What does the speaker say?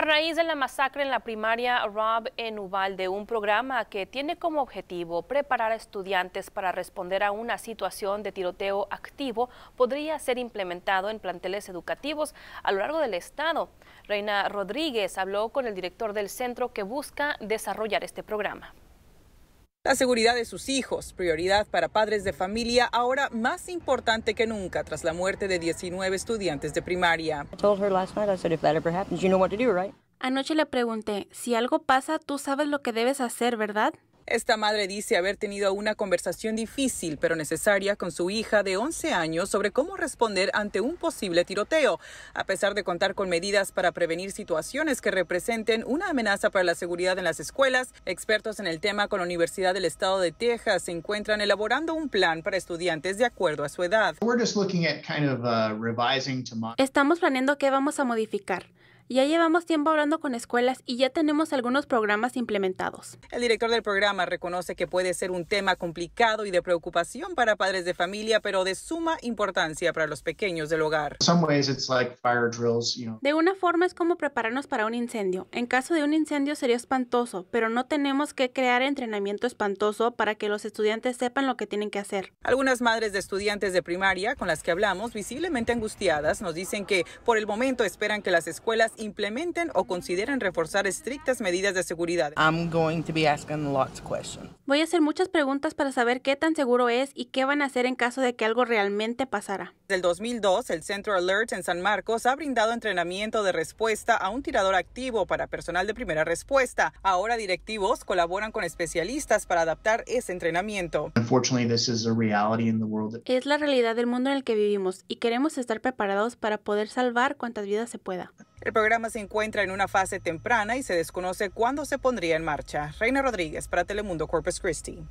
A raíz de la masacre en la primaria Rob en Uvalde, un programa que tiene como objetivo preparar a estudiantes para responder a una situación de tiroteo activo, podría ser implementado en planteles educativos a lo largo del estado. Reina Rodríguez habló con el director del centro que busca desarrollar este programa. La seguridad de sus hijos, prioridad para padres de familia ahora más importante que nunca tras la muerte de 19 estudiantes de primaria. Anoche le pregunté, si algo pasa, tú sabes lo que debes hacer, ¿verdad? Esta madre dice haber tenido una conversación difícil pero necesaria con su hija de 11 años sobre cómo responder ante un posible tiroteo, a pesar de contar con medidas para prevenir situaciones que representen una amenaza para la seguridad en las escuelas. Expertos en el tema con la Universidad del Estado de Texas se encuentran elaborando un plan para estudiantes de acuerdo a su edad. Uh, Estamos planeando qué vamos a modificar ya llevamos tiempo hablando con escuelas y ya tenemos algunos programas implementados. El director del programa reconoce que puede ser un tema complicado y de preocupación para padres de familia, pero de suma importancia para los pequeños del hogar. De una forma es como prepararnos para un incendio. En caso de un incendio sería espantoso, pero no tenemos que crear entrenamiento espantoso para que los estudiantes sepan lo que tienen que hacer. Algunas madres de estudiantes de primaria con las que hablamos, visiblemente angustiadas, nos dicen que por el momento esperan que las escuelas implementen o consideren reforzar estrictas medidas de seguridad. Voy a hacer muchas preguntas para saber qué tan seguro es y qué van a hacer en caso de que algo realmente pasara. Desde el 2002, el Centro Alert en San Marcos ha brindado entrenamiento de respuesta a un tirador activo para personal de primera respuesta. Ahora directivos colaboran con especialistas para adaptar ese entrenamiento. Es la realidad del mundo en el que vivimos y queremos estar preparados para poder salvar cuantas vidas se pueda. El programa se encuentra en una fase temprana y se desconoce cuándo se pondría en marcha. Reina Rodríguez para Telemundo Corpus Christi.